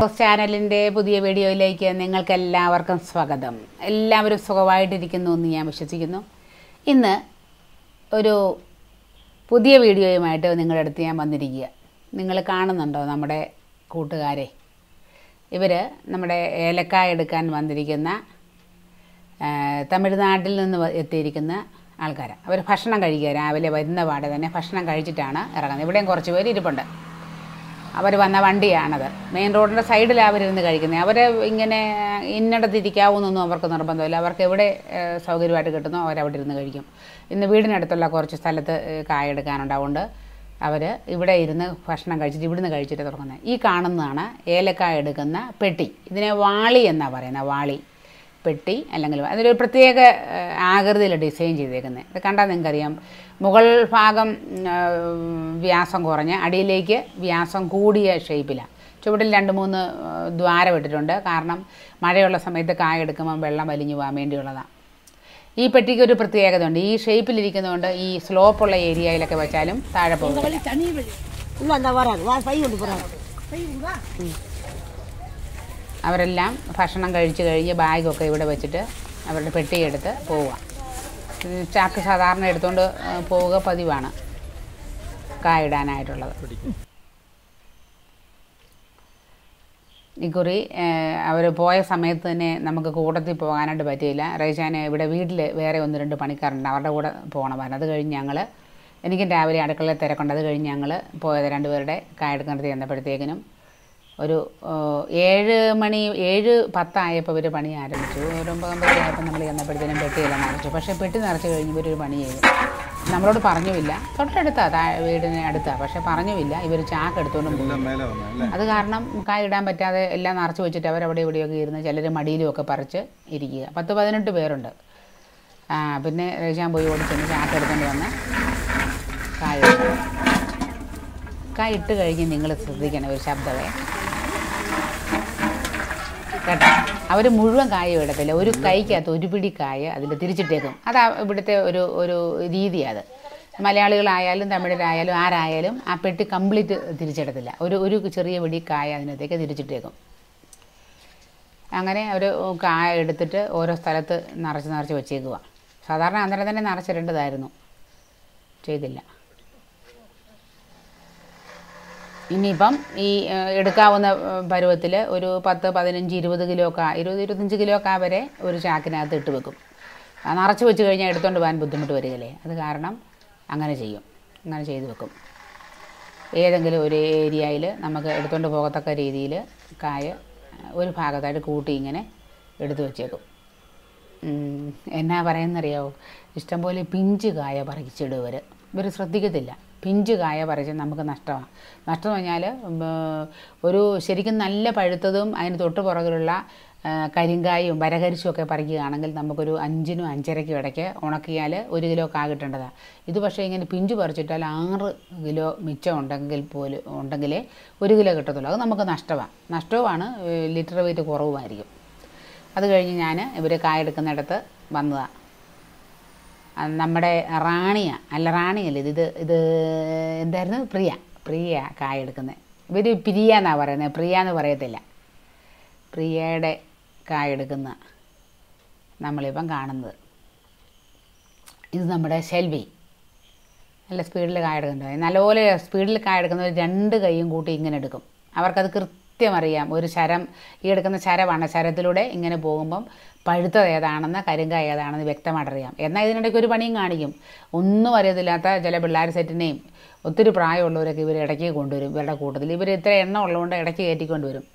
focus ചാനലിൻ്റെ പുതിയ വീഡിയോയിലേക്ക് നിങ്ങൾക്ക് എല്ലാവർക്കും സ്വാഗതം എല്ലാവരും സുഖമായിട്ടിരിക്കുന്നു എന്ന് ഞാൻ വിശ്വസിക്കുന്നു ഇന്ന് ഒരു പുതിയ വീഡിയോയുമായിട്ട് നിങ്ങളുടെ അടുത്ത് ഞാൻ വന്നിരിക്കുക നിങ്ങൾ കാണുന്നുണ്ടോ നമ്മുടെ കൂട്ടുകാരെ ഇവർ നമ്മുടെ ഏലക്കായ എടുക്കാൻ വന്നിരിക്കുന്ന തമിഴ്നാട്ടിൽ നിന്ന് എത്തിയിരിക്കുന്ന ആൾക്കാരാണ് അവർ ഭക്ഷണം കഴിക്കുക രാവിലെ വരുന്ന പാടെ തന്നെ ഭക്ഷണം കഴിച്ചിട്ടാണ് ഇറങ്ങുന്നത് ഇവിടെയും കുറച്ച് പേര് ഇരിപ്പുണ്ട് അവർ വന്ന വണ്ടിയാണത് മെയിൻ റോഡിൻ്റെ സൈഡിൽ അവരിരുന്ന് കഴിക്കുന്നത് അവരെ ഇങ്ങനെ ഇന്നിടത്തിരിക്കാവുന്നൊന്നും അവർക്ക് നിർബന്ധമില്ല അവർക്ക് എവിടെ സൗകര്യമായിട്ട് കിട്ടുന്നോ അവരവിടെ ഇരുന്ന് കഴിക്കും ഇന്ന് വീടിനടുത്തുള്ള കുറച്ച് സ്ഥലത്ത് കായ എടുക്കാനുണ്ടാവുകൊണ്ട് അവർ ഇവിടെ ഇരുന്ന് ഭക്ഷണം കഴിച്ചിട്ട് ഇവിടുന്ന് കഴിച്ചിട്ട് തുടങ്ങുന്നത് ഈ കാണുന്നതാണ് ഏലക്കായ എടുക്കുന്ന പെട്ടി ഇതിനെ വാളി എന്നാണ് പറയുന്നത് വാളി പെട്ടി അല്ലെങ്കിൽ അതിലൊരു പ്രത്യേക ആകൃതിയിൽ ഡിസൈൻ ചെയ്തേക്കുന്നത് ഇത് കണ്ടാൽ നിങ്ങൾക്കറിയാം മുകൾ ഭാഗം വ്യാസം കുറഞ്ഞ് അടിയിലേക്ക് വ്യാസം കൂടിയ ഷേപ്പിലാണ് ചുവട്ടിൽ രണ്ട് മൂന്ന് ദ്വാരം ഇട്ടിട്ടുണ്ട് കാരണം മഴയുള്ള സമയത്ത് കായ എടുക്കുമ്പം വെള്ളം വലിഞ്ഞു പോകാൻ വേണ്ടിയുള്ളതാണ് ഈ പെട്ടിക്ക് ഒരു പ്രത്യേകത ഉണ്ട് ഈ ഷേപ്പിലിരിക്കുന്നതുകൊണ്ട് ഈ സ്ലോപ്പുള്ള ഏരിയയിലൊക്കെ വെച്ചാലും താഴെ പോകും അവരെല്ലാം ഭക്ഷണം കഴിച്ച് കഴിഞ്ഞ് ബാഗൊക്കെ ഇവിടെ വെച്ചിട്ട് അവരുടെ പെട്ടിയെടുത്ത് പോവുക ചാക്ക് സാധാരണ എടുത്തുകൊണ്ട് പോവുക പതിവാണ് കായിടാനായിട്ടുള്ളത് ഇക്കുറി അവർ പോയ സമയത്ത് തന്നെ നമുക്ക് കൂട്ടത്തിൽ പോകാനായിട്ട് പറ്റിയില്ല റേഷാന് ഇവിടെ വീട്ടിൽ വേറെ ഒന്ന് രണ്ട് പണിക്കാരുണ്ട് അവരുടെ കൂടെ പറഞ്ഞു അത് കഴിഞ്ഞ് ഞങ്ങൾ എനിക്കും രാവിലെ അടുക്കളയിൽ തിരക്കുണ്ട് അത് കഴിഞ്ഞ് ഞങ്ങൾ പോയത് രണ്ടുപേരുടെ കായെടുക്കുന്നിടത്ത് ചെന്നപ്പോഴത്തേക്കിനും ഒരു ഏഴ് മണി ഏഴ് പത്തായപ്പോൾ ഇവർ പണി ആരംഭിച്ചു ഒരു ഒമ്പതൊമ്പത് ആയപ്പോൾ നമ്മൾ ചെന്നപ്പോഴത്തേനും പെട്ടിയെല്ലാം നിറച്ചു പക്ഷേ പെട്ടി നിറച്ച് കഴിഞ്ഞ് ഒരു പണി ചെയ്തു നമ്മളോട് പറഞ്ഞുമില്ല തൊട്ടടുത്താ താ വീടിന് അടുത്താ പക്ഷെ പറഞ്ഞുമില്ല ഇവർ ചാക്ക് എടുത്തുകൊണ്ട് പോയി അത് കാരണം കായ് ഇടാൻ പറ്റാതെ എല്ലാം നിറച്ച് വെച്ചിട്ട് അവരവിടെ ഇവിടെയൊക്കെ ഇരുന്ന് ചിലർ മടിയിലുമൊക്കെ പറിച്ച് ഇരിക്കുക പത്ത് പതിനെട്ട് പേരുണ്ട് പിന്നെ രജിശാൻ പോയി ഓടിച്ചെന്ന് ചാക്ക് എടുക്കേണ്ടി വന്ന് എടുക്കുക കക്ക ഇട്ട് കഴിഞ്ഞ് നിങ്ങൾ ശ്രദ്ധിക്കണം ഒരു ശബ്ദമേ കേട്ടോ അവർ മുഴുവൻ കായും ഇടത്തില്ല ഒരു കൈക്കകത്ത് ഒരു പിടി കായ അതിൽ തിരിച്ചിട്ടേക്കും അത് ഇവിടുത്തെ ഒരു ഒരു രീതി മലയാളികളായാലും തമിഴരായാലും ആരായാലും ആ പെട്ടി കംപ്ലീറ്റ് തിരിച്ചിടത്തില്ല ഒരു ഒരു ചെറിയ പിടി കായ അതിനകത്തേക്ക് തിരിച്ചിട്ടേക്കും അങ്ങനെ അവർ കായ എടുത്തിട്ട് ഓരോ സ്ഥലത്ത് നിറച്ച് നിറച്ച് വെച്ചേക്കുക സാധാരണ അന്നേരം തന്നെ നിറച്ചിടേണ്ടതായിരുന്നു ചെയ്തില്ല ഇനിയിപ്പം ഈ എടുക്കാവുന്ന പരുവത്തിൽ ഒരു പത്ത് പതിനഞ്ച് ഇരുപത് കിലോ കാ ഇരുപത് ഇരുപത്തഞ്ച് കിലോ കാ വരെ ഒരു ചാക്കിനകത്ത് ഇട്ട് വെക്കും നിറച്ച് വെച്ച് കഴിഞ്ഞാൽ എടുത്തുകൊണ്ട് പോകാൻ ബുദ്ധിമുട്ട് വരികയല്ലേ അത് കാരണം അങ്ങനെ ചെയ്യും അങ്ങനെ ചെയ്ത് വെക്കും ഏതെങ്കിലും ഒരു ഏരിയയിൽ നമുക്ക് എടുത്തുകൊണ്ട് പോകത്തക്ക രീതിയിൽ കായ ഒരു ഭാഗത്തായിട്ട് കൂട്ടി ഇങ്ങനെ എടുത്തു വെച്ചേക്കും എന്നാ പറയുന്നറിയാവോ ഇഷ്ടംപോലെ പിഞ്ച് കായ പറിച്ചിടുവർ ഇവർ ശ്രദ്ധിക്കത്തില്ല പിഞ്ച് കായ പറിച്ച് നമുക്ക് നഷ്ടമാണ് നഷ്ടം പറഞ്ഞാൽ ഒരു ശരിക്കും നല്ല പഴുത്തതും അതിന് തൊട്ട് പുറകിലുള്ള കരിങ്കായും വരകരിച്ചും ഒക്കെ പറിക്കുകയാണെങ്കിൽ നമുക്കൊരു അഞ്ചിനും അഞ്ചരയ്ക്കും ഇടയ്ക്ക് ഉണക്കിയാൽ ഒരു കിലോ കാ കിട്ടേണ്ടതാണ് ഇത് പക്ഷേ ഇങ്ങനെ പിഞ്ച് പറിച്ചിട്ടാൽ ആറ് കിലോ മിച്ചം ഉണ്ടെങ്കിൽ പോലും ഉണ്ടെങ്കിലേ ഒരു കിലോ കിട്ടത്തുള്ളൂ അത് നമുക്ക് നഷ്ടമാണ് നഷ്ടവുമാണ് ലിറ്റർ വെയിറ്റ് കുറവുമായിരിക്കും അത് കഴിഞ്ഞ് ഞാൻ ഇവർ കായ എടുക്കുന്നിടത്ത് വന്നതാണ് നമ്മുടെ റാണിയ അല്ല റാണിയല്ല ഇത് ഇത് ഇത് എന്തായിരുന്നു പ്രിയ പ്രിയ കായ എടുക്കുന്നത് ഇവർ പ്രിയ എന്നാണ് പറയുന്നത് പ്രിയ എന്ന് പറയത്തില്ല പ്രിയയുടെ കായ എടുക്കുന്ന നമ്മളിപ്പം കാണുന്നത് ഇത് നമ്മുടെ ഷെൽവി നല്ല സ്പീഡിൽ കായ എടുക്കുന്നത് നല്ലപോലെ സ്പീഡിൽ കായ എടുക്കുന്നവർ രണ്ട് കൈയും കൂട്ടി ഇങ്ങനെ എടുക്കും അവർക്കത് കൃത്യം കൃത്യമറിയാം ഒരു ശരം ഈ എടുക്കുന്ന ശരമാണ് ശരത്തിലൂടെ ഇങ്ങനെ പോകുമ്പം പഴുത്തത് ഏതാണെന്ന് കരിങ്ക ഏതാണെന്ന് വ്യക്തമായിട്ട് അറിയാം എന്നാൽ ഇതിനിടയ്ക്ക് ഒരു പണിയും കാണിക്കും ഒന്നും അറിയത്തില്ലാത്ത ചില പിള്ളേർ സെറ്റിനെയും ഒത്തിരി പ്രായമുള്ളവരൊക്കെ ഇവർ ഇടയ്ക്ക് കൊണ്ടുവരും ഇവരുടെ കൂട്ടത്തിൽ ഇവർ ഇത്ര എണ്ണ ഉള്ളതുകൊണ്ട് ഇടയ്ക്ക് കയറ്റിക്കൊണ്ട് വരും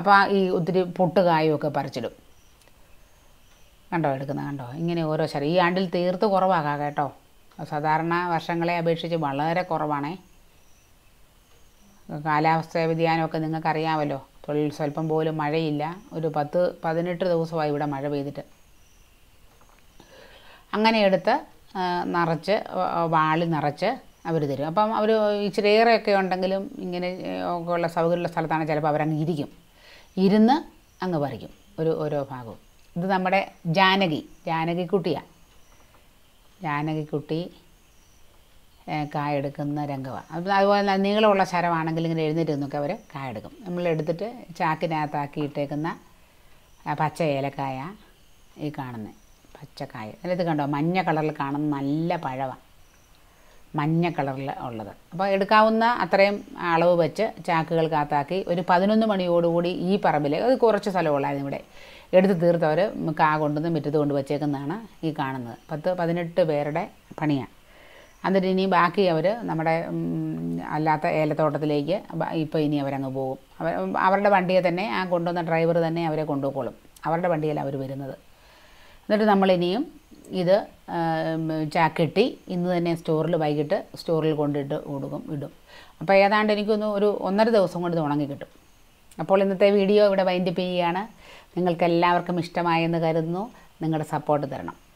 അപ്പോൾ ഈ ഒത്തിരി പൊട്ടുകായും ഒക്കെ പറിച്ചിടും കണ്ടോ എടുക്കുന്നത് കണ്ടോ ഇങ്ങനെ ഓരോ ശരം ഈ ആണ്ടിൽ തീർത്ത് കുറവാകാം കേട്ടോ സാധാരണ വർഷങ്ങളെ അപേക്ഷിച്ച് വളരെ കുറവാണേ കാലാവസ്ഥ വ്യതിയാനമൊക്കെ നിങ്ങൾക്കറിയാമല്ലോ തൊഴിൽ സ്വല്പം പോലും മഴയില്ല ഒരു പത്ത് പതിനെട്ട് ദിവസമായി ഇവിടെ മഴ പെയ്തിട്ട് അങ്ങനെ എടുത്ത് നിറച്ച് വാളി നിറച്ച് അവർ തരും അപ്പം അവർ ഇച്ചിരി ഏറെയൊക്കെ ഉണ്ടെങ്കിലും ഇങ്ങനെ ഉള്ള സൗകര്യമുള്ള സ്ഥലത്താണ് ചിലപ്പോൾ അവരങ്ങ് ഇരിക്കും ഇരുന്ന് അങ്ങ് പറിക്കും ഒരു ഓരോ ഭാഗവും ഇത് നമ്മുടെ ജാനകി ജാനകിക്കുട്ടിയാണ് ജാനകിക്കുട്ടി കായെടുക്കുന്ന രംഗമാണ് അതുപോലെ തന്നെ നീളമുള്ള ശരമാണെങ്കിൽ ഇങ്ങനെ എഴുന്നേറ്റ് നിന്നൊക്കെ അവർ കായെടുക്കും നമ്മൾ എടുത്തിട്ട് ചാക്കിനകത്താക്കി ഇട്ടേക്കുന്ന പച്ച ഏലക്കായ ഈ കാണുന്നത് പച്ചക്കായ അതിലത് കണ്ടോ മഞ്ഞ കളറിൽ കാണുന്ന നല്ല പഴമാണ് മഞ്ഞ കളറിൽ ഉള്ളത് അപ്പോൾ എടുക്കാവുന്ന അത്രയും അളവ് വെച്ച് ചാക്കുകൾക്കകത്താക്കി ഒരു പതിനൊന്ന് മണിയോടുകൂടി ഈ പറമ്പിൽ അത് കുറച്ച് സ്ഥലമുള്ളായിരുന്നു ഇവിടെ എടുത്ത് തീർത്തവർ കാ കൊണ്ടുവന്ന് മുറ്റത്ത് കൊണ്ട് വച്ചേക്കുന്നതാണ് ഈ കാണുന്നത് പത്ത് പതിനെട്ട് പേരുടെ പണിയാണ് എന്നിട്ട് ഇനി ബാക്കി അവർ നമ്മുടെ അല്ലാത്ത ഏലത്തോട്ടത്തിലേക്ക് ഇപ്പോൾ ഇനി അവരങ്ങ് പോകും അവർ അവരുടെ വണ്ടിയെ തന്നെ ആ കൊണ്ടുവന്ന ഡ്രൈവർ തന്നെ അവരെ കൊണ്ടുപോകും അവരുടെ വണ്ടിയിൽ അവർ വരുന്നത് എന്നിട്ട് നമ്മളിനിയും ഇത് ചാക്കിട്ടി ഇന്ന് തന്നെ സ്റ്റോറിൽ വൈകിട്ട് സ്റ്റോറിൽ കൊണ്ടിട്ട് കൊടുക്കും ഇടും അപ്പോൾ ഏതാണ്ട് എനിക്കൊന്ന് ഒരു ഒന്നര ദിവസം കൊണ്ട് ഇത് ഉണങ്ങി കിട്ടും അപ്പോൾ ഇന്നത്തെ വീഡിയോ ഇവിടെ വൈൻഡപ്പ് ചെയ്യുകയാണ് നിങ്ങൾക്കെല്ലാവർക്കും ഇഷ്ടമായെന്ന് കരുതുന്നു നിങ്ങളുടെ സപ്പോർട്ട് തരണം